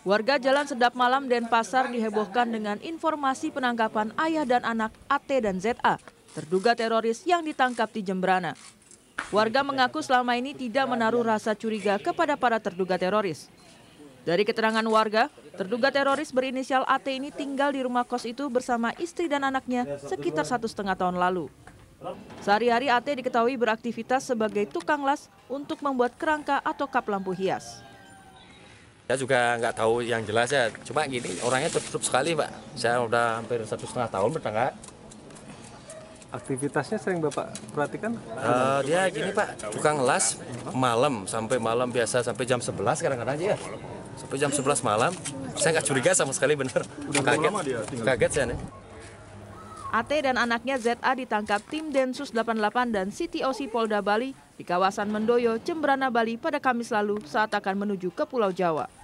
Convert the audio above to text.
Warga Jalan Sedap Malam dan Pasar dihebohkan dengan informasi penangkapan ayah dan anak AT dan ZA, terduga teroris yang ditangkap di Jembrana. Warga mengaku selama ini tidak menaruh rasa curiga kepada para terduga teroris. Dari keterangan warga, terduga teroris berinisial AT ini tinggal di rumah kos itu bersama istri dan anaknya sekitar satu setengah tahun lalu. Sehari-hari AT diketahui beraktivitas sebagai tukang las untuk membuat kerangka atau kap lampu hias saya juga nggak tahu yang jelas ya cuma gini orangnya tertutup sekali pak saya udah hampir satu setengah tahun bertengkar aktivitasnya sering bapak perhatikan uh, dia gini pak tukang las malam sampai malam biasa sampai jam 11 kadang-kadang aja ya sampai jam 11 malam saya nggak curiga sama sekali bener udah kaget kaget saya nih AT dan anaknya ZA ditangkap tim Densus 88 dan CTOC Polda Bali di kawasan Mendoyo, Cembrana, Bali pada Kamis lalu saat akan menuju ke Pulau Jawa.